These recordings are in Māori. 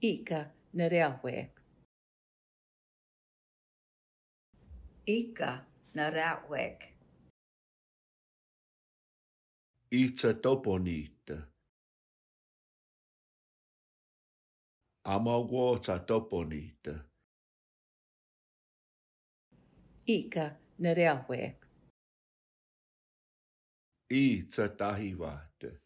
Ika na rea hoe. Ika na rea hoe. Ita topo nita. Amago ta topo nita. Ika na rea hoe. Ita tahi vata. Ika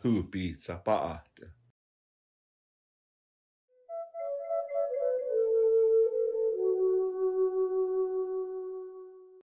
Who beats a bat?